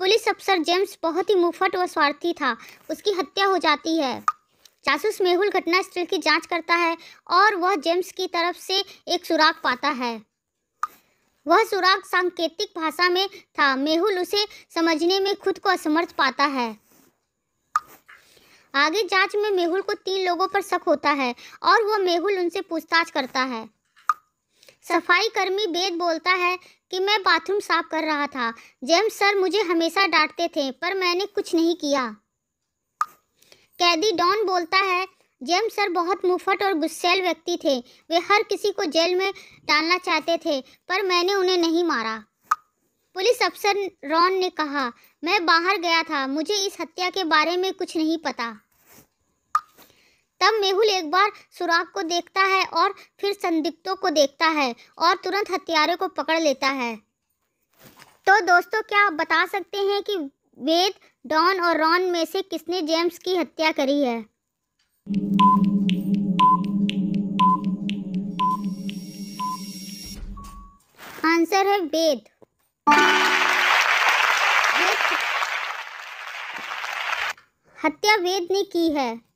police अफसर James बहुत ही मुफट व स्वार्थी था उसकी हत्या हो जाती है जासूस मेहुल घटनास्थल की जांच करता है और वह जेम्स की तरफ से एक सुराग पाता है वह सुराग सांकेतिक भाषा में था मेहुल उसे समझने में खुद को असमर्थ पाता है आगे जांच में मेहुल को तीन लोगों पर शक होता है और वह मेहुल उनसे पूछताछ करता है सफाई कर्मी बेद बोलता है कि मैं बाथरूम साफ कर रहा था जेम्स सर मुझे हमेशा डांटते थे पर मैंने कुछ नहीं किया कैदी डॉन बोलता है जेम्स सर बहुत मुफट और गुस्सेल व्यक्ति थे वे हर किसी को जेल में डालना चाहते थे पर मैंने उन्हें नहीं मारा पुलिस अफसर रॉन ने कहा मैं बाहर गया था मुझे इस हत्या के बारे में कुछ नहीं पता तब मेहुल एक बार सुराग को देखता है और फिर संदिग्धों को देखता है और तुरंत हत्यारे को पकड़ लेता है तो दोस्तों क्या आप बता सकते हैं कि वेद डॉन और रॉन में से किसने जेम्स की हत्या करी है आंसर है वेद हत्या वेद ने की है